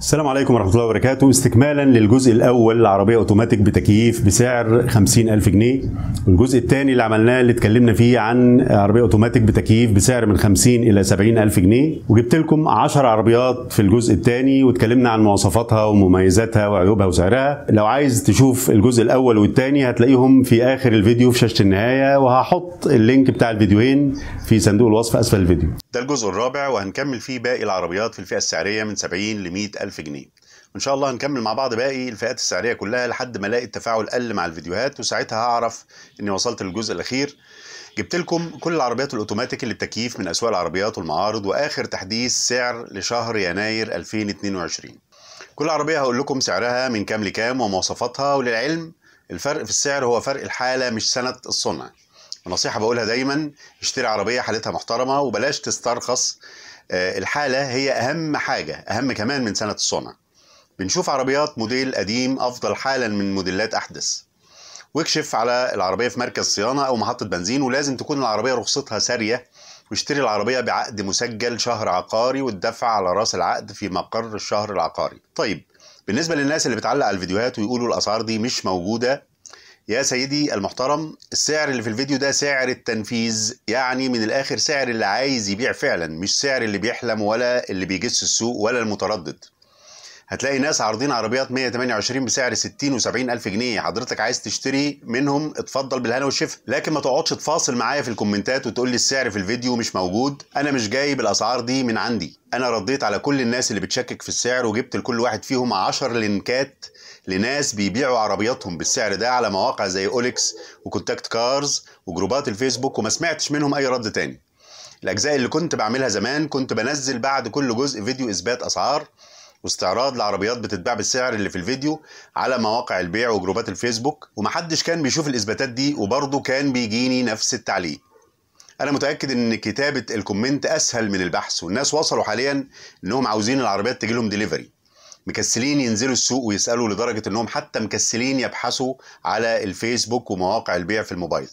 السلام عليكم ورحمة الله وبركاته استكمالا للجزء الأول العربية أوتوماتيك بتكييف بسعر 50000 جنيه والجزء الثاني اللي عملناه اللي اتكلمنا فيه عن عربية أوتوماتيك بتكييف بسعر من 50 إلى 70000 جنيه وجبت لكم 10 عربيات في الجزء الثاني واتكلمنا عن مواصفاتها ومميزاتها وعيوبها وسعرها لو عايز تشوف الجزء الأول والثاني هتلاقيهم في آخر الفيديو في شاشة النهاية وهحط اللينك بتاع الفيديوهين في صندوق الوصف أسفل الفيديو ده الجزء الرابع وهنكمل فيه باقي العربيات في الفئة السعرية من 70 ل 100000 ألف جنيه وان شاء الله هنكمل مع بعض باقي الفئات السعريه كلها لحد ما الاقي التفاعل قل مع الفيديوهات وساعتها هعرف اني وصلت للجزء الاخير جبت لكم كل العربيات الاوتوماتيك للتكييف من اسواق العربيات والمعارض واخر تحديث سعر لشهر يناير 2022 كل عربيه هقول لكم سعرها من كام لكام ومواصفاتها وللعلم الفرق في السعر هو فرق الحاله مش سنه الصنع ونصيحه بقولها دايما اشتري عربيه حالتها محترمه وبلاش تسترخص آه، الحاله هي اهم حاجه اهم كمان من سنه الصنع بنشوف عربيات موديل قديم افضل حالا من موديلات احدث واكشف على العربيه في مركز صيانه او محطه بنزين ولازم تكون العربيه رخصتها ساريه واشتري العربيه بعقد مسجل شهر عقاري والدفع على راس العقد في مقر الشهر العقاري طيب بالنسبه للناس اللي بتعلق على الفيديوهات ويقولوا الاسعار دي مش موجوده يا سيدي المحترم السعر اللي في الفيديو ده سعر التنفيذ يعني من الاخر سعر اللي عايز يبيع فعلا مش سعر اللي بيحلم ولا اللي بيجس السوق ولا المتردد هتلاقي ناس عارضين عربيات 128 بسعر 60 و70 الف جنيه حضرتك عايز تشتري منهم اتفضل بالهنا والشفا لكن ما تقعدش تفاصل معايا في الكومنتات وتقول لي السعر في الفيديو مش موجود انا مش جايب الاسعار دي من عندي انا رديت على كل الناس اللي بتشكك في السعر وجبت لكل واحد فيهم 10 لينكات لناس بيبيعوا عربياتهم بالسعر ده على مواقع زي اوليكس وكونتاكت كارز وجروبات الفيسبوك وما سمعتش منهم اي رد تاني الاجزاء اللي كنت بعملها زمان كنت بنزل بعد كل جزء فيديو اثبات اسعار واستعراض لعربيات بتتباع بالسعر اللي في الفيديو على مواقع البيع وجروبات الفيسبوك ومحدش كان بيشوف الاثباتات دي وبرضه كان بيجيني نفس التعليق انا متاكد ان كتابه الكومنت اسهل من البحث والناس وصلوا حاليا انهم عاوزين العربيات تجيلهم ديليفري مكسلين ينزلوا السوق ويسالوا لدرجه انهم حتى مكسلين يبحثوا على الفيسبوك ومواقع البيع في الموبايل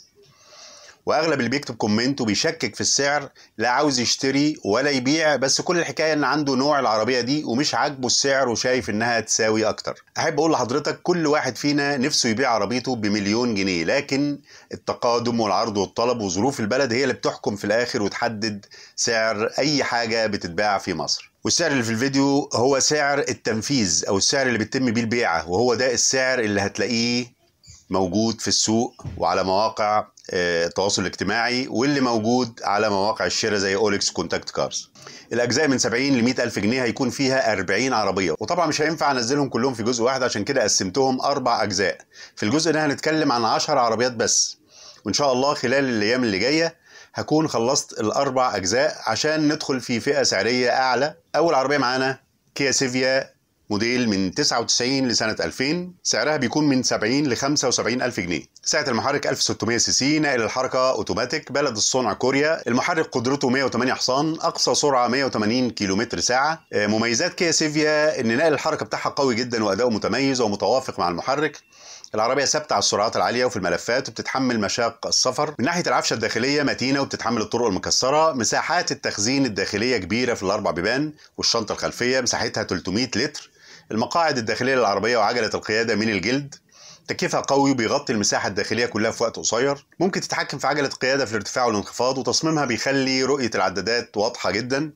واغلب اللي بيكتب كومنت وبيشكك في السعر لا عاوز يشتري ولا يبيع بس كل الحكايه ان عنده نوع العربيه دي ومش عاجبه السعر وشايف انها تساوي اكتر احب اقول لحضرتك كل واحد فينا نفسه يبيع عربيته بمليون جنيه لكن التقادم والعرض والطلب وظروف البلد هي اللي بتحكم في الاخر وتحدد سعر اي حاجه بتتباع في مصر والسعر اللي في الفيديو هو سعر التنفيذ او السعر اللي بيتم بيه البيعه وهو ده السعر اللي هتلاقيه موجود في السوق وعلى مواقع آه، التواصل الاجتماعي واللي موجود على مواقع الشراء زي اولكس كونتاكت كارز الاجزاء من 70 ل 100 الف جنيه هيكون فيها 40 عربيه وطبعا مش هينفع انزلهم كلهم في جزء واحد عشان كده قسمتهم اربع اجزاء في الجزء ده هنتكلم عن 10 عربيات بس وان شاء الله خلال الايام اللي جايه هكون خلصت الاربع اجزاء عشان ندخل في فئه سعريه اعلى اول عربيه معانا كيا سيفيا موديل من 99 لسنة 2000 سعرها بيكون من 70 ل 75 ألف جنيه سعة المحرك 1600 سي سي ناقل الحركة أوتوماتيك بلد الصنع كوريا المحرك قدرته 108 حصان أقصى سرعة 180 كيلومتر ساعة آه، مميزات كيا سيفيا إن ناقل الحركة بتاعها قوي جدا وأداؤه متميز ومتوافق مع المحرك العربيه ثابته على السرعات العاليه وفي الملفات وبتتحمل مشاق السفر من ناحيه العفشه الداخليه متينه وبتتحمل الطرق المكسره مساحات التخزين الداخليه كبيره في الاربع بيبان والشنطه الخلفيه مساحتها 300 لتر المقاعد الداخليه للعربيه وعجله القياده من الجلد تكييفها قوي وبيغطي المساحة الداخلية كلها في وقت قصير ممكن تتحكم في عجلة القيادة في الارتفاع والانخفاض وتصميمها بيخلي رؤية العدادات واضحة جدا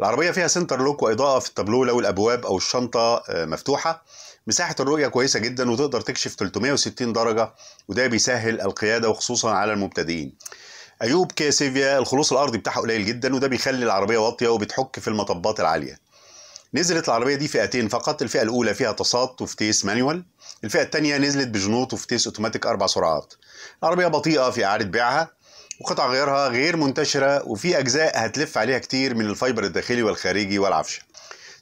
العربية فيها سنتر لوك وإضاءة في التابلو لو الأبواب أو الشنطة آه، مفتوحة مساحة الرؤية كويسة جدا وتقدر تكشف 360 درجة وده بيسهل القيادة وخصوصا على المبتدئين أيوب كاسيفيا الخلوص الأرضي بتاعها قليل جدا وده بيخلي العربية واطية وبتحك في المطبات العالية نزلت العربية دي فئتين فقط الفئة الأولى فيها تصاط وفتيس مانيوال الفئة الثانية نزلت بجنوط وفتيس أوتوماتيك أربع سرعات العربية بطيئة في إعادة بيعها وقطع غيارها غير منتشرة وفي أجزاء هتلف عليها كتير من الفايبر الداخلي والخارجي والعفش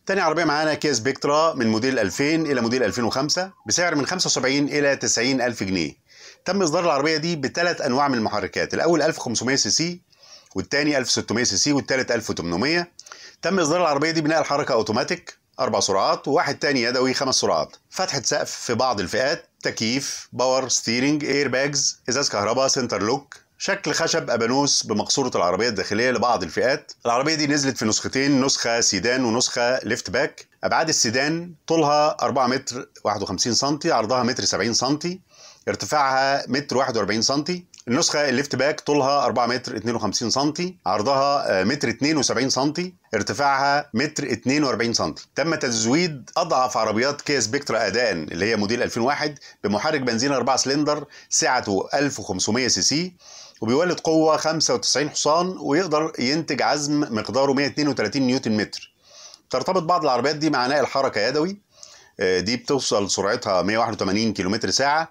تاني عربية معانا كيا سبيكترا من موديل 2000 إلى موديل 2005 بسعر من 75 إلى 90 ألف جنيه تم إصدار العربية دي بثلاث أنواع من المحركات الأول 1500 سي سي والتاني 1600 سي سي والتالت 1800 تم إصدار العربية دي بناء الحركة أوتوماتيك أربع سرعات وواحد تاني يدوي خمس سرعات فتحة سقف في بعض الفئات تكييف باور ستيرنج اير باجز ازاز كهرباء سنتر لوك شكل خشب أبانوس بمقصورة العربية الداخلية لبعض الفئات العربية دي نزلت في نسختين نسخة سيدان ونسخة ليفت باك أبعاد السيدان طولها 4 متر 51 سنتي عرضها متر 70 سنتي ارتفاعها متر 41 سنتي النسخة الليفت باك طولها 4 متر 52 سنتي عرضها آه، متر 72 سنتي ارتفاعها متر 42 سنتي تم تزويد أضعف عربيات كيا سبكترا أداء اللي هي موديل 2001 بمحرك بنزين 4 سلندر سعته 1500 سي سي وبيولد قوة 95 حصان ويقدر ينتج عزم مقداره 132 نيوتن متر ترتبط بعض العربيات دي مع نقل الحركة يدوي آه، دي بتوصل سرعتها 181 كم ساعة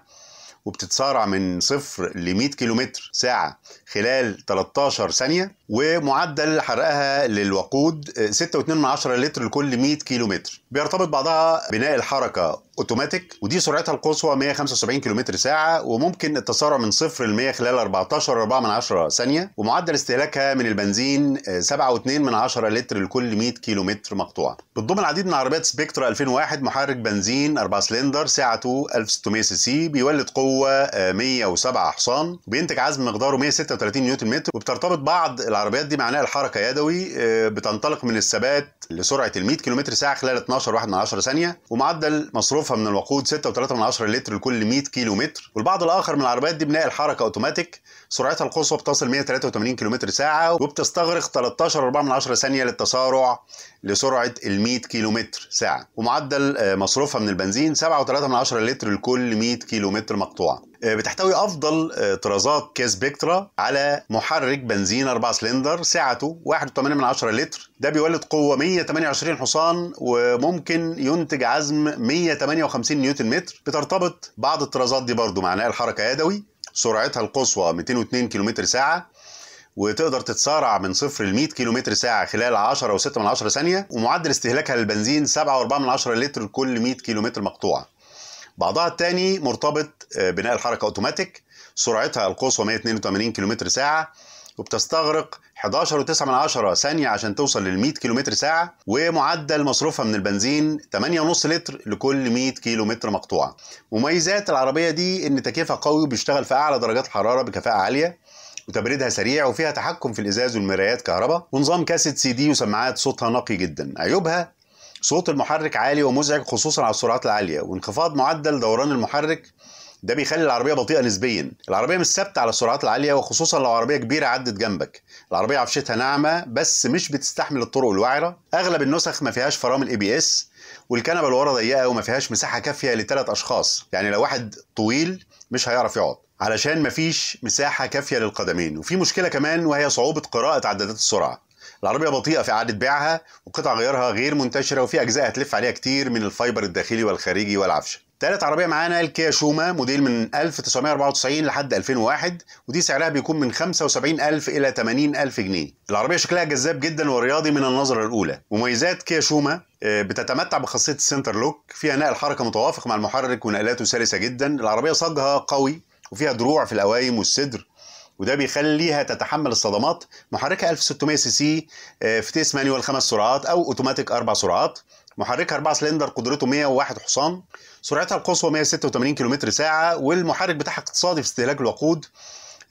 وبتتسارع من صفر ل 100 كم ساعة خلال 13 ثانية ومعدل حرقها للوقود 6.2 آه، لتر لكل 100 كم بيرتبط بعضها بناء الحركة اوتوماتيك ودي سرعتها القصوى 175 كم ساعة وممكن التسارع من صفر ل 100 خلال 14.4 من عشرة ثانية ومعدل استهلاكها من البنزين 7.2 من عشرة لتر لكل 100 كم مقطوعة بتضم العديد من عربيات سبيكترا 2001 محرك بنزين 4 سلندر سعته 1600 سي سي بيولد قوة 107 حصان وبينتج عزم مقداره 136 نيوتن متر وبترتبط بعض العربيات دي معناها الحركة يدوي آه، بتنطلق من الثبات لسرعة ال 100 كم ساعة خلال 12.1 من عشرة ثانية ومعدل مصروف معروفه من الوقود 6.3 لتر لكل 100 كيلو متر والبعض الاخر من العربيات دي بناء الحركه اوتوماتيك سرعتها القصوى بتصل 183 كيلو ساعه وبتستغرق 13.4 ثانيه للتسارع لسرعه ال 100 كيلو ساعه ومعدل آه، مصروفها من البنزين 7.3 لتر لكل 100 كيلو متر مقطوعه آه، بتحتوي افضل آه، طرازات كاس بيكترا على محرك بنزين 4 سلندر سعته 1.8 لتر ده بيولد قوه 128 حصان وممكن ينتج عزم 158 نيوتن متر بترتبط بعض الطرازات دي برضو مع نقل حركه يدوي سرعتها القصوى 202 كم ساعه وتقدر تتسارع من صفر ل 100 كيلومتر ساعة خلال 10 و6 من 10 ثانية ومعدل استهلاكها للبنزين 7.4 لتر كل 100 كيلومتر مقطوعة بعضها الثاني مرتبط آه، بناء الحركه اوتوماتيك سرعتها القصوى 182 كم ساعه وبتستغرق 11.9 ثانية عشان توصل لل 100 كيلومتر ساعة ومعدل مصروفها من البنزين 8.5 لتر لكل 100 كيلومتر مقطوعة. مميزات العربية دي إن تكييفها قوي وبيشتغل في أعلى درجات الحرارة بكفاءة عالية وتبريدها سريع وفيها تحكم في الإزاز والمرايات كهرباء ونظام كاسيت سي دي وسماعات صوتها نقي جدا. عيوبها صوت المحرك عالي ومزعج خصوصا على السرعات العاليه وانخفاض معدل دوران المحرك ده بيخلي العربيه بطيئه نسبيا العربيه مش ثابته على السرعات العاليه وخصوصا لو عربيه كبيره عدت جنبك العربيه عفشتها ناعمه بس مش بتستحمل الطرق الوعره اغلب النسخ ما فيهاش فرامل اي بي اس والكنبه اللي ورا ضيقه وما فيهاش مساحه كافيه لثلاث اشخاص يعني لو واحد طويل مش هيعرف يقعد علشان مفيش مساحه كافيه للقدمين وفي مشكله كمان وهي صعوبه قراءه عدادات السرعه العربيه بطيئه في اعاده بيعها وقطع غيارها غير منتشره وفي اجزاء هتلف عليها كتير من الفايبر الداخلي والخارجي والعفشه تالت عربية معانا الكيا شوما موديل من 1994 لحد 2001 ودي سعرها بيكون من 75000 إلى 80000 جنيه. العربية شكلها جذاب جدا ورياضي من النظرة الأولى. مميزات كيا شوما آه، بتتمتع بخاصية السنتر لوك، فيها نقل حركة متوافق مع المحرك ونقلاته سلسة جدا، العربية صاجها قوي وفيها دروع في القوايم والصدر وده بيخليها تتحمل الصدمات محركها 1600 سي سي آه، في تيس مانيوال خمس سرعات او اوتوماتيك اربع سرعات محركها 4 سلندر قدرته 101 حصان سرعتها القصوى 186 كم ساعة والمحرك بتاعها اقتصادي في استهلاك الوقود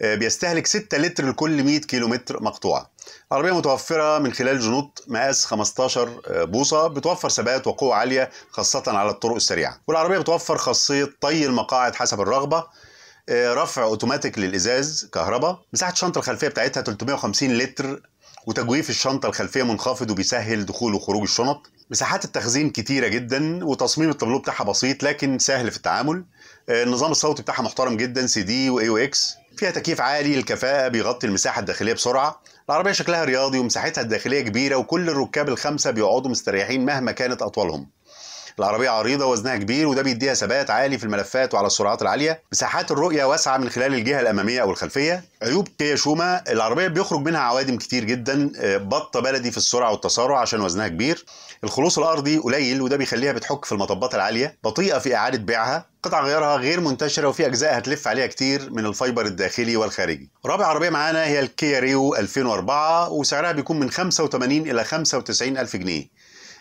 آه، بيستهلك 6 لتر لكل 100 كيلومتر مقطوعة العربية متوفرة من خلال جنوط مقاس 15 آه، بوصة بتوفر ثبات وقوة عالية خاصة على الطرق السريعة والعربية بتوفر خاصية طي المقاعد حسب الرغبة آه، رفع اوتوماتيك للازاز كهرباء مساحه الشنطه الخلفيه بتاعتها 350 لتر وتجويف الشنطه الخلفيه منخفض وبيسهل دخول وخروج الشنط مساحات التخزين كتيره جدا وتصميم التابلو بتاعها بسيط لكن سهل في التعامل آه، النظام الصوتي بتاعها محترم جدا سي دي واي او اكس فيها تكييف عالي الكفاءة بيغطي المساحة الداخلية بسرعة العربية شكلها رياضي ومساحتها الداخلية كبيرة وكل الركاب الخمسة بيقعدوا مستريحين مهما كانت أطوالهم العربيه عريضه وزنها كبير وده بيديها ثبات عالي في الملفات وعلى السرعات العاليه مساحات الرؤيه واسعه من خلال الجهه الاماميه او الخلفيه عيوب كيا شوما العربيه بيخرج منها عوادم كتير جدا آه، بطه بلدي في السرعه والتسارع عشان وزنها كبير الخلوص الارضي قليل وده بيخليها بتحك في المطبات العاليه بطيئه في اعاده بيعها قطع غيارها غير منتشره وفي اجزاء هتلف عليها كتير من الفايبر الداخلي والخارجي رابع عربيه معانا هي الكيا ريو 2004 وسعرها بيكون من 85 الى 95 الف جنيه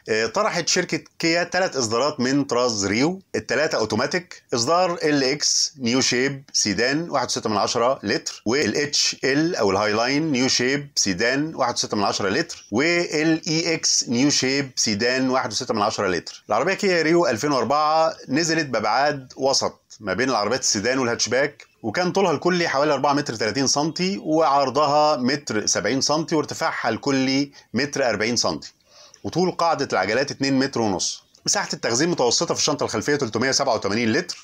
آه، طرحت شركة كيا ثلاث إصدارات من طراز ريو الثلاثة أوتوماتيك إصدار ال اكس نيو شيب سيدان 1.6 لتر والاتش ال أو الهاي لاين نيو شيب سيدان 1.6 لتر والاي اكس نيو شيب سيدان 1.6 لتر العربية كيا ريو 2004 نزلت بأبعاد وسط ما بين العربيات السيدان والهاتشباك وكان طولها الكلي حوالي 4 متر 30 سم وعرضها متر 70 سم وارتفاعها الكلي متر 40 سم وطول قاعدة العجلات 2 متر ونص مساحة التخزين متوسطة في الشنطة الخلفية 387 لتر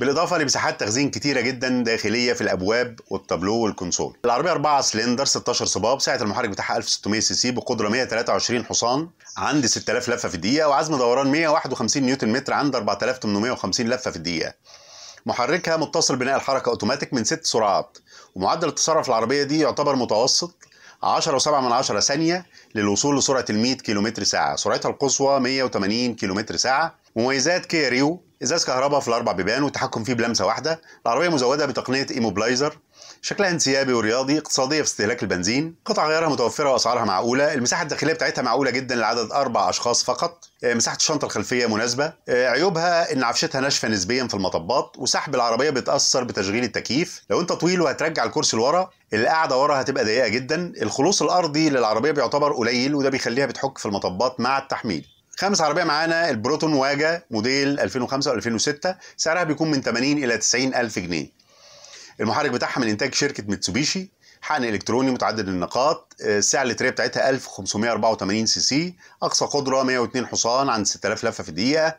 بالإضافة لمساحات تخزين كتيرة جدا داخلية في الأبواب والتابلو والكونسول. العربية 4 سلندر 16 صباب سعة المحرك بتاعها 1600 سي سي بقدرة 123 حصان عند 6000 لفة في الدقيقة وعزم دوران 151 نيوتن متر عند 4850 لفة في الدقيقة. محركها متصل بناء الحركة أوتوماتيك من ست سرعات ومعدل التصرف في العربية دي يعتبر متوسط 10 و7 من 10 ثانية للوصول لسرعة ال 100 كم ساعة سرعتها القصوى 180 كم ساعة مميزات كيا ريو ازاز كهرباء في الاربع بيبان والتحكم فيه بلمسه واحده العربيه مزوده بتقنيه ايموبلايزر شكلها انسيابي ورياضي اقتصاديه في استهلاك البنزين قطع غيارها متوفره واسعارها معقوله المساحه الداخليه بتاعتها معقوله جدا لعدد اربع اشخاص فقط آه، مساحه الشنطه الخلفيه مناسبه آه، عيوبها ان عفشتها ناشفه نسبيا في المطبات وسحب العربيه بيتاثر بتشغيل التكييف لو انت طويل وهترجع الكرسي لورا القعده ورا هتبقى ضيقه جدا الخلوص الارضي للعربيه بيعتبر قليل وده بيخليها بتحك في المطبات مع التحميل خامس عربيه معانا البروتون واجا موديل 2005 و2006 سعرها بيكون من 80 الى 90 الف جنيه المحرك بتاعها من انتاج شركه ميتسوبيشي حقن الكتروني متعدد النقاط السعه آه، اللتريه بتاعتها 1584 سي سي اقصى قدره 102 حصان عند 6000 لفه في الدقيقه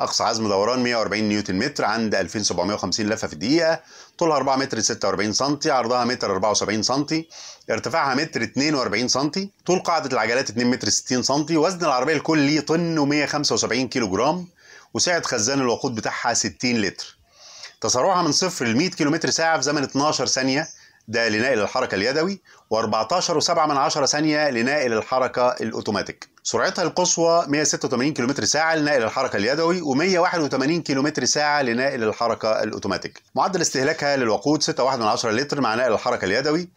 اقصى عزم دوران 140 نيوتن متر عند 2750 لفه في الدقيقه طولها 4 متر 46 سم عرضها متر 74 سم ارتفاعها متر 42 سم طول قاعده العجلات 2 متر 60 سم وزن العربيه الكلي طن و175 كيلو جرام وسعه خزان الوقود بتاعها 60 لتر تسارعها من صفر ل 100 كم ساعة في زمن 12 ثانية ده لنقل الحركة اليدوي و14.7 ثانية لنقل الحركة الأوتوماتيك سرعتها القصوى 186 كم ساعة لنقل الحركة اليدوي و181 كم ساعة لنقل الحركة الأوتوماتيك معدل استهلاكها للوقود 6.1 لتر مع نقل الحركة اليدوي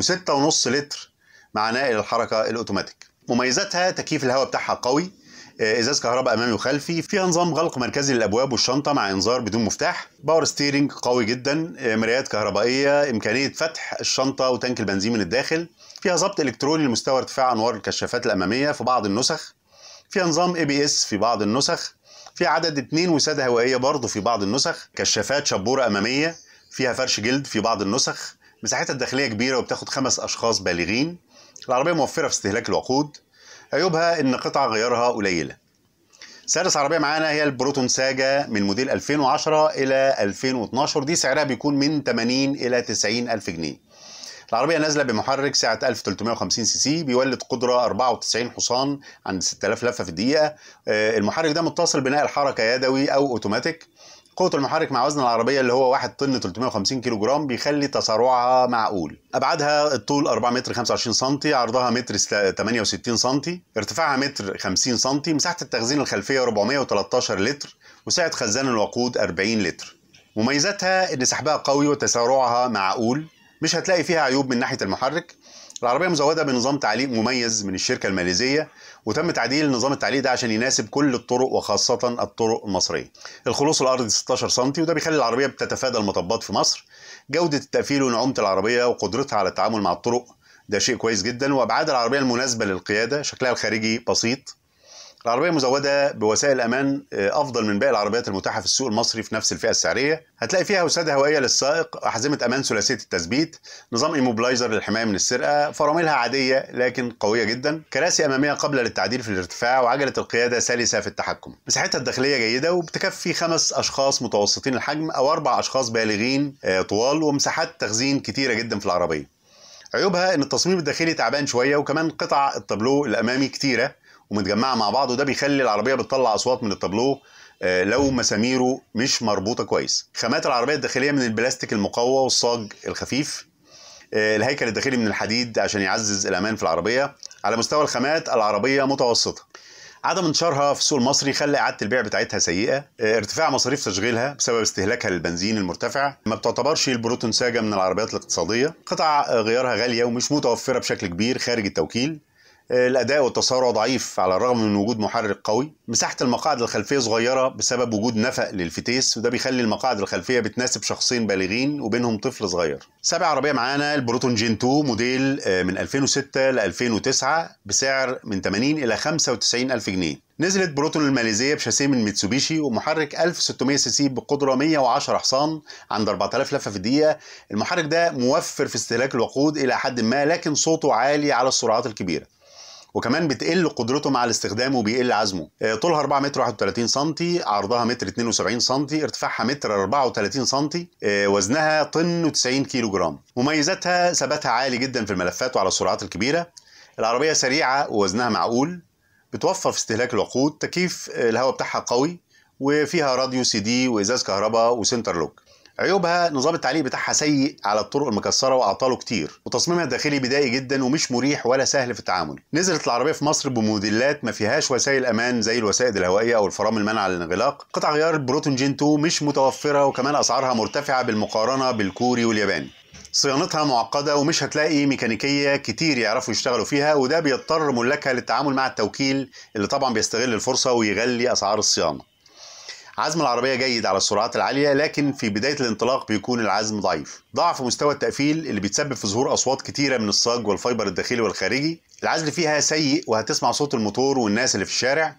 و6.5 لتر مع نقل الحركة الأوتوماتيك مميزاتها تكييف الهواء بتاعها قوي ازاز كهرباء امامي وخلفي فيها نظام غلق مركزي للابواب والشنطه مع انذار بدون مفتاح باور ستيرنج قوي جدا آه، مرايات كهربائيه امكانيه فتح الشنطه وتنك البنزين من الداخل فيها ضبط الكتروني لمستوى ارتفاع انوار الكشافات الاماميه في بعض النسخ فيها نظام اي بي اس في بعض النسخ فيها عدد اتنين وساده هوائيه برضه في بعض النسخ كشافات شبوره اماميه فيها فرش جلد في بعض النسخ مساحتها الداخليه كبيره وبتاخد خمس اشخاص بالغين العربيه موفره في استهلاك الوقود عيوبها ان قطع غيارها قليله سادس عربية معانا هي البروتون ساجا من موديل 2010 إلى 2012 دي سعرها بيكون من 80 إلى 90 ألف جنيه العربية نازلة بمحرك سعة 1350 سي سي بيولد قدرة 94 حصان عند 6000 لفة في الدقيقة آه، المحرك ده متصل بناء الحركة يدوي أو أوتوماتيك قوة المحرك مع وزن العربية اللي هو 1 طن 350 كيلو جرام بيخلي تسارعها معقول أبعادها الطول 4 متر 25 سم عرضها متر 68 سم ارتفاعها متر 50 سم مساحة التخزين الخلفية 413 لتر وسعة خزان الوقود 40 لتر مميزاتها ان سحبها قوي وتسارعها معقول مش هتلاقي فيها عيوب من ناحية المحرك العربية مزودة بنظام تعليق مميز من الشركة الماليزية وتم تعديل نظام التعليق ده عشان يناسب كل الطرق وخاصة الطرق المصرية. الخلوص الأرضي 16 سم وده بيخلي العربية بتتفادى المطبات في مصر. جودة التقفيل ونعومة العربية وقدرتها على التعامل مع الطرق ده شيء كويس جدا وأبعاد العربية المناسبة للقيادة شكلها الخارجي بسيط العربية مزودة بوسائل أمان آه، أفضل من باقي العربيات المتاحة في السوق المصري في نفس الفئة السعرية هتلاقي فيها وسادة هوائية للسائق أحزمة أمان ثلاثية التثبيت نظام إيموبلايزر للحماية من السرقة فراميلها عادية لكن قوية جدا كراسي أمامية قابلة للتعديل في الارتفاع وعجلة القيادة سلسة في التحكم مساحتها الداخلية جيدة وبتكفي خمس أشخاص متوسطين الحجم أو أربع أشخاص بالغين آه، طوال ومساحات تخزين كتيرة جدا في العربية عيوبها ان التصميم الداخلي تعبان شويه وكمان قطع التابلو الامامي كتيره ومتجمعه مع بعض وده بيخلي العربيه بتطلع اصوات من التابلو آه، لو مساميره مش مربوطه كويس خامات العربيه الداخليه من البلاستيك المقوى والصاج الخفيف آه، الهيكل الداخلي من الحديد عشان يعزز الامان في العربيه على مستوى الخامات العربيه متوسطه عدم انتشارها في السوق المصري خلى اعاده البيع بتاعتها سيئه آه، ارتفاع مصاريف تشغيلها بسبب استهلاكها للبنزين المرتفع ما بتعتبرش البروتون ساجه من العربيات الاقتصاديه قطع غيارها غاليه ومش متوفره بشكل كبير خارج التوكيل آه، الأداء والتسارع ضعيف على الرغم من وجود محرك قوي مساحة المقاعد الخلفية صغيرة بسبب وجود نفق للفتيس وده بيخلي المقاعد الخلفية بتناسب شخصين بالغين وبينهم طفل صغير سابع عربية معانا البروتون جين 2 موديل آه، من 2006 ل 2009 بسعر من 80 إلى 95 ألف جنيه نزلت بروتون الماليزيه بشاسيه من ميتسوبيشي ومحرك 1600 سي سي بقدره 110 حصان عند 4000 لفه في الدقيقه المحرك ده موفر في استهلاك الوقود الى حد ما لكن صوته عالي على السرعات الكبيره وكمان بتقل قدرته مع الاستخدام وبيقل عزمه آه، طولها 4 متر 31 سم عرضها متر 72 سم ارتفاعها متر 34 سم آه، وزنها طن و90 كيلو جرام مميزاتها ثباتها عالي جدا في الملفات وعلى السرعات الكبيره العربيه سريعه ووزنها معقول بتوفر في استهلاك الوقود تكييف آه، الهواء بتاعها قوي وفيها راديو سي دي وازاز كهرباء وسنتر لوك عيوبها نظام التعليق بتاعها سيء على الطرق المكسره واعطاله كتير وتصميمها الداخلي بدائي جدا ومش مريح ولا سهل في التعامل نزلت العربيه في مصر بموديلات ما فيهاش وسائل امان زي الوسائد الهوائيه او الفرامل المانعه للانغلاق قطع غيار البروتون جين 2 مش متوفره وكمان اسعارها مرتفعه بالمقارنه بالكوري والياباني صيانتها معقدة ومش هتلاقي ميكانيكية كتير يعرفوا يشتغلوا فيها وده بيضطر ملاكها للتعامل مع التوكيل اللي طبعا بيستغل الفرصة ويغلي أسعار الصيانة عزم العربية جيد على السرعات العالية لكن في بداية الانطلاق بيكون العزم ضعيف ضعف مستوى التقفيل اللي بيتسبب في ظهور أصوات كتيرة من الصاج والفايبر الداخلي والخارجي العزل فيها سيء وهتسمع صوت الموتور والناس اللي في الشارع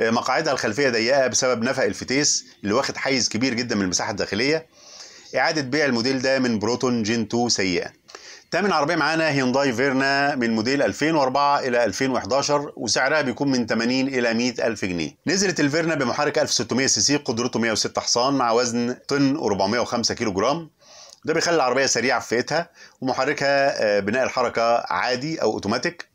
آه، مقاعدها الخلفية ضيقة بسبب نفق الفتيس اللي واخد حيز كبير جدا من المساحة الداخلية إعادة بيع الموديل ده من بروتون جين 2 سيئة تامن عربية معانا هيونداي فيرنا من موديل 2004 إلى 2011 وسعرها بيكون من 80 إلى 100 ألف جنيه نزلت الفيرنا بمحرك 1600 سي سي قدرته 106 حصان مع وزن طن و405 كيلو جرام ده بيخلي العربية سريعة في فئتها ومحركها آه، بناء الحركة عادي أو أوتوماتيك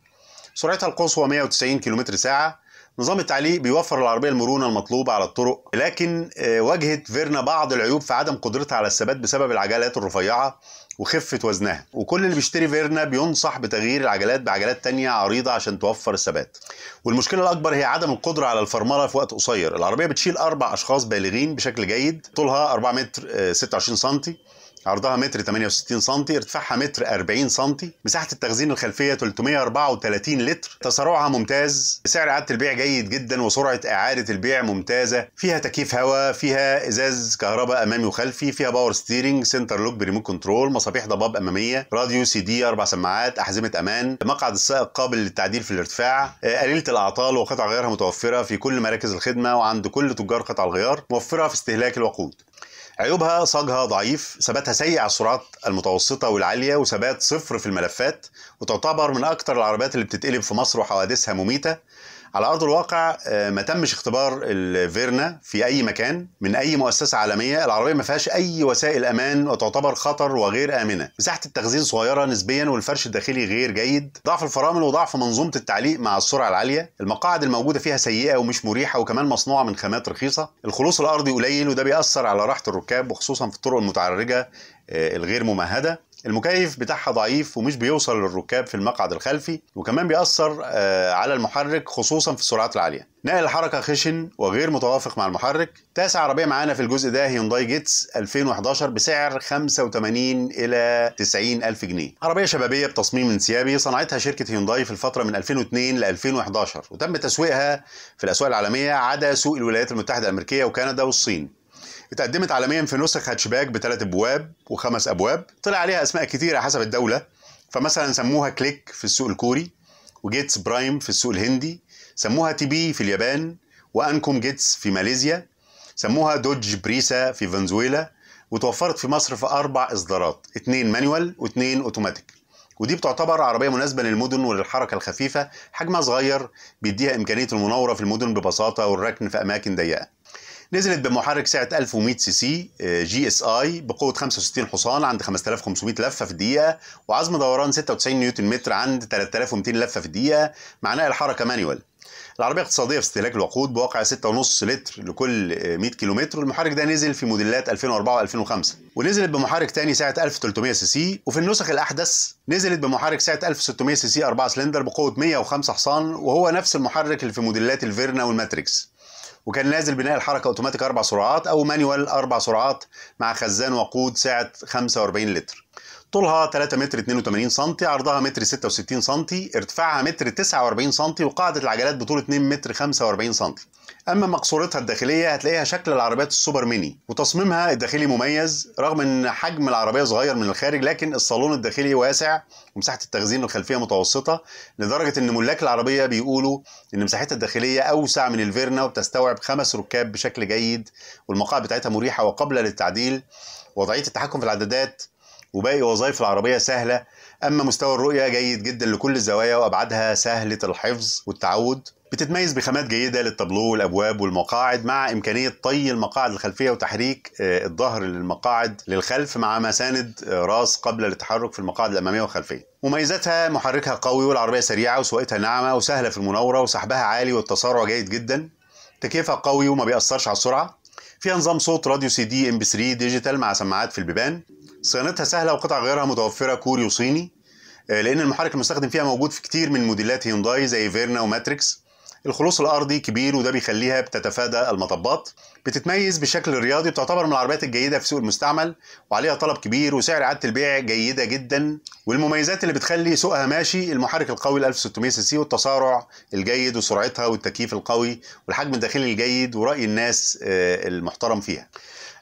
سرعتها القصوى 190 كيلو متر ساعة نظام التعليق بيوفر العربية المرونة المطلوبة على الطرق لكن آه، واجهت فيرنا بعض العيوب في عدم قدرتها على الثبات بسبب العجلات الرفيعة وخفة وزنها وكل اللي بيشتري فيرنا بينصح بتغيير العجلات بعجلات تانية عريضة عشان توفر الثبات والمشكلة الأكبر هي عدم القدرة على الفرملة في وقت قصير العربية بتشيل أربع أشخاص بالغين بشكل جيد طولها 4 متر 26 سنتي عرضها متر 68 سم ارتفاعها متر 40 سم مساحه التخزين الخلفيه 334 لتر تسارعها ممتاز سعر اعاده البيع جيد جدا وسرعه اعاده البيع ممتازه فيها تكييف هواء فيها ازاز كهرباء امامي وخلفي فيها باور ستيرنج سنتر لوك بريموت كنترول مصابيح ضباب اماميه راديو سي دي اربع سماعات احزمه امان مقعد السائق قابل للتعديل في الارتفاع آه، قليله الاعطال وقطع غيارها متوفره في كل مراكز الخدمه وعند كل تجار قطع الغيار موفره في استهلاك الوقود عيوبها صاجها ضعيف ثباتها سيء على السرعات المتوسطه والعاليه وثبات صفر في الملفات وتعتبر من اكثر العربيات اللي بتتقلب في مصر وحوادثها مميته على ارض الواقع آه، ما تمش اختبار الفيرنا في اي مكان من اي مؤسسه عالميه العربيه ما فيهاش اي وسائل امان وتعتبر خطر وغير امنه مساحه التخزين صغيره نسبيا والفرش الداخلي غير جيد ضعف الفرامل وضعف منظومه التعليق مع السرعه العاليه المقاعد الموجوده فيها سيئه ومش مريحه وكمان مصنوعه من خامات رخيصه الخلوص الارضي قليل وده بيأثر على راحه الركاب وخصوصا في الطرق المتعرجه آه، الغير ممهده المكيف بتاعها ضعيف ومش بيوصل للركاب في المقعد الخلفي وكمان بيأثر آه، على المحرك خصوصا في السرعات العالية نقل الحركة خشن وغير متوافق مع المحرك تاسع عربية معانا في الجزء ده هيونداي جيتس 2011 بسعر 85 إلى 90 ألف جنيه عربية شبابية بتصميم انسيابي صنعتها شركة هيونداي في الفترة من 2002 ل 2011 وتم تسويقها في الأسواق العالمية عدا سوق الولايات المتحدة الأمريكية وكندا والصين اتقدمت عالميا في نسخ هاتشباك بثلاث ابواب وخمس ابواب طلع عليها اسماء كثيره حسب الدوله فمثلا سموها كليك في السوق الكوري وجيتس برايم في السوق الهندي سموها تي بي في اليابان وانكم جيتس في ماليزيا سموها دوج بريسا في فنزويلا وتوفرت في مصر في اربع اصدارات اثنين مانيوال واثنين اوتوماتيك ودي بتعتبر عربية مناسبة للمدن وللحركة الخفيفة حجمها صغير بيديها إمكانية المناورة في المدن ببساطة والركن في أماكن ضيقة نزلت بمحرك سعه 1100 سي سي آه، جي اس اي بقوه 65 حصان عند 5500 لفه في الدقيقه وعزم دوران 96 نيوتن متر عند 3200 لفه في الدقيقه مع نقل حركه مانيوال العربية اقتصادية في استهلاك الوقود بواقع 6.5 لتر لكل 100 آه، كيلومتر والمحرك ده نزل في موديلات 2004 و2005 ونزلت بمحرك تاني سعة 1300 سي سي وفي النسخ الأحدث نزلت بمحرك سعة 1600 سي سي 4 سلندر بقوة 105 حصان وهو نفس المحرك اللي في موديلات الفيرنا والماتريكس وكان نازل بناء الحركه اوتوماتيك اربع سرعات او مانيوال اربع سرعات مع خزان وقود سعه 45 لتر طولها 3 متر 82 سم عرضها متر 66 سم ارتفاعها متر 49 سم وقاعدة العجلات بطول 2 متر 45 سم اما مقصورتها الداخليه هتلاقيها شكل العربيات السوبر ميني وتصميمها الداخلي مميز رغم ان حجم العربيه صغير من الخارج لكن الصالون الداخلي واسع ومساحه التخزين الخلفيه متوسطه لدرجه ان ملاك العربيه بيقولوا ان مساحتها الداخليه اوسع من الفيرنا وبتستوعب خمس ركاب بشكل جيد والمقاعد بتاعتها مريحه وقابله للتعديل وضعيه التحكم في العدادات وباقي وظائف العربية سهلة أما مستوى الرؤية جيد جدا لكل الزوايا وأبعادها سهلة الحفظ والتعود بتتميز بخامات جيدة للطابلو والأبواب والمقاعد مع إمكانية طي المقاعد الخلفية وتحريك آه، الظهر للمقاعد للخلف مع مساند آه، راس قبل التحرك في المقاعد الأمامية والخلفية مميزاتها محركها قوي والعربية سريعة وسواقتها ناعمة وسهلة في المناورة وسحبها عالي والتسارع جيد جدا تكييفها قوي وما بيأثرش على السرعة فيها نظام صوت راديو سي دي ام بي 3 ديجيتال مع سماعات في البيبان صيانتها سهله وقطع غيارها متوفره كوري وصيني آه، لان المحرك المستخدم فيها موجود في كتير من موديلات هيونداي زي فيرنا وماتريكس الخلوص الارضي كبير وده بيخليها بتتفادى المطبات بتتميز بالشكل الرياضي بتعتبر من العربيات الجيده في سوق المستعمل وعليها طلب كبير وسعر عاده البيع جيده جدا والمميزات اللي بتخلي سوقها ماشي المحرك القوي ال 1600 سي سي والتسارع الجيد وسرعتها والتكييف القوي والحجم الداخلي الجيد وراي الناس آه، المحترم فيها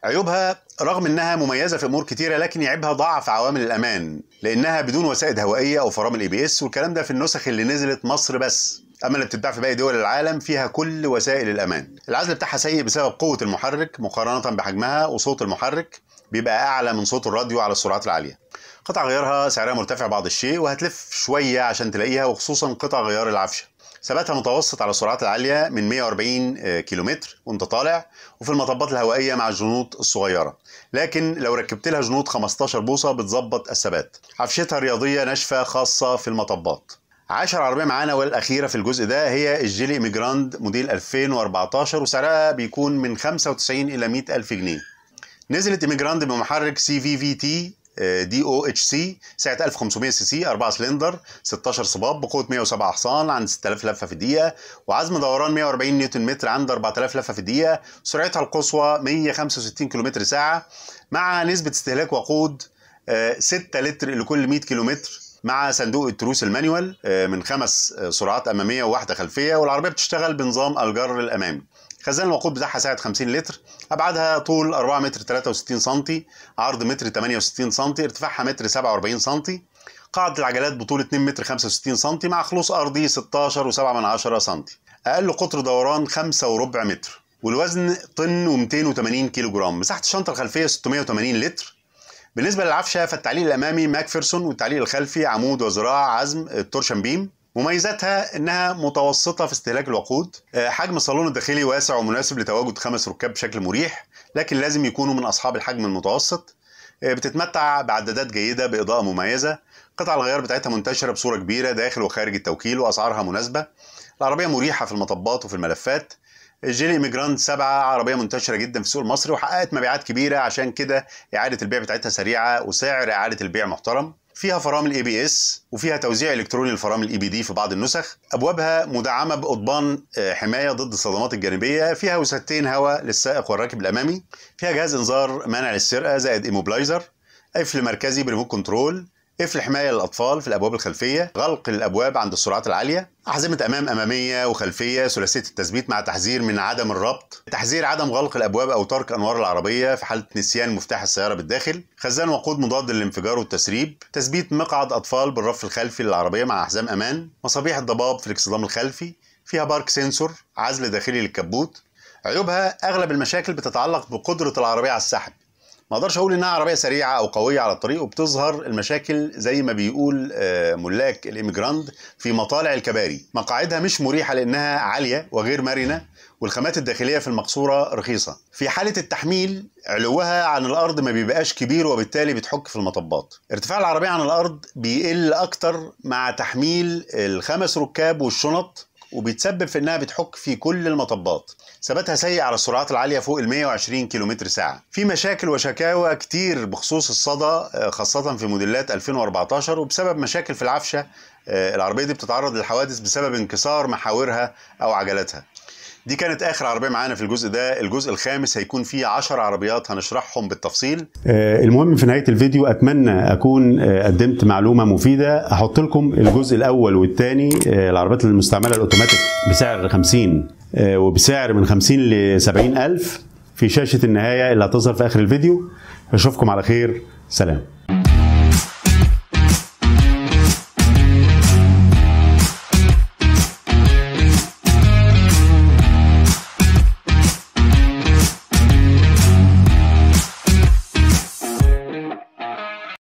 عيوبها رغم انها مميزه في امور كتيره لكن يعيبها ضعف عوامل الامان لانها بدون وسائد هوائيه او فرامل اي بي اس والكلام ده في النسخ اللي نزلت مصر بس اما اللي بتتباع في باقي دول العالم فيها كل وسائل الامان العزل بتاعها سيء بسبب قوه المحرك مقارنه بحجمها وصوت المحرك بيبقى اعلى من صوت الراديو على السرعات العاليه قطع غيارها سعرها مرتفع بعض الشيء وهتلف شويه عشان تلاقيها وخصوصا قطع غيار العفشه ثباتها متوسط على السرعات العالية من 140 آه، كيلومتر وانت طالع وفي المطبات الهوائية مع الجنوط الصغيرة لكن لو ركبت لها جنوط 15 بوصة بتظبط الثبات عفشتها رياضية ناشفة خاصة في المطبات عاشر عربية معانا والأخيرة في الجزء ده هي الجيلي ميجراند موديل 2014 وسعرها بيكون من 95 إلى 100 ألف جنيه نزلت ايميجراند بمحرك سي في في تي دي او اتش سي سعه 1500 سي سي 4 سلندر 16 صباب بقوه 107 حصان عند 6000 لفه في الدقيقه وعزم دوران 140 نيوتن متر عند 4000 لفه في الدقيقه سرعتها القصوى 165 كم ساعه مع نسبه استهلاك وقود 6 آه، لتر لكل 100 كيلومتر مع صندوق التروس المانيوال آه، من خمس آه، سرعات اماميه وواحده خلفيه والعربيه بتشتغل بنظام الجر الامامي خزان الوقود بتاعها سعة 50 لتر ابعادها طول 4 متر 63 سم عرض متر 68 سم ارتفاعها متر 47 سم قاعدة العجلات بطول 2 متر 65 سم مع خلوص أرضي 16 و7 من 10 سم أقل قطر دوران 5 وربع متر والوزن طن و280 كيلو جرام مساحة الشنطة الخلفية 680 لتر بالنسبة للعفشة فالتعليق الأمامي ماكفيرسون والتعليق الخلفي عمود وزراع عزم التورشن بيم مميزاتها انها متوسطه في استهلاك الوقود آه، حجم الصالون الداخلي واسع ومناسب لتواجد خمس ركاب بشكل مريح لكن لازم يكونوا من اصحاب الحجم المتوسط آه، بتتمتع بعدادات جيده باضاءه مميزه قطع الغيار بتاعتها منتشره بصوره كبيره داخل وخارج التوكيل واسعارها مناسبه العربيه مريحه في المطبات وفي الملفات جيلي ميجراند 7 عربيه منتشره جدا في السوق المصري وحققت مبيعات كبيره عشان كده اعاده البيع بتاعتها سريعه وسعر اعاده البيع محترم فيها فرامل اي بي اس وفيها توزيع الكتروني للفرامل اي e بي دي في بعض النسخ ابوابها مدعمه بقضبان آه، حمايه ضد الصدمات الجانبيه فيها وسادتين هواء للسائق والراكب الامامي فيها جهاز انذار مانع للسرقه زائد ايموبلايزر قفل مركزي بريموت كنترول قفل حماية للأطفال في الأبواب الخلفية، غلق الأبواب عند السرعات العالية، أحزمة أمام أمامية وخلفية ثلاثية التثبيت مع تحذير من عدم الربط، تحذير عدم غلق الأبواب أو ترك أنوار العربية في حالة نسيان مفتاح السيارة بالداخل، خزان وقود مضاد للانفجار والتسريب، تثبيت مقعد أطفال بالرف الخلفي للعربية مع أحزام أمان، مصابيح الضباب في الاكسدام الخلفي، فيها بارك سنسور، عزل داخلي للكبوت. عيوبها أغلب المشاكل بتتعلق بقدرة العربية على السحب ما اقدرش اقول انها عربيه سريعه او قويه على الطريق وبتظهر المشاكل زي ما بيقول آه، ملاك الاميجراند في مطالع الكباري مقاعدها مش مريحه لانها عاليه وغير مرنه والخامات الداخليه في المقصوره رخيصه في حاله التحميل علوها عن الارض ما بيبقاش كبير وبالتالي بتحك في المطبات ارتفاع العربيه عن الارض بيقل اكتر مع تحميل الخمس ركاب والشنط وبتسبب في انها بتحك في كل المطبات ثباتها سيء على السرعات العاليه فوق ال 120 كم ساعه في مشاكل وشكاوى كتير بخصوص الصدى آه، خاصه في موديلات 2014 وبسبب مشاكل في العفشه آه، العربيه دي بتتعرض للحوادث بسبب انكسار محاورها او عجلاتها دي كانت اخر عربيه معانا في الجزء ده الجزء الخامس هيكون فيه 10 عربيات هنشرحهم بالتفصيل آه، المهم في نهايه الفيديو اتمنى اكون آه، قدمت معلومه مفيده هحط لكم الجزء الاول والثاني آه، العربيات المستعمله الاوتوماتيك بسعر 50 وبسعر من 50 ل 70 الف في شاشه النهايه اللي هتظهر في اخر الفيديو اشوفكم على خير سلام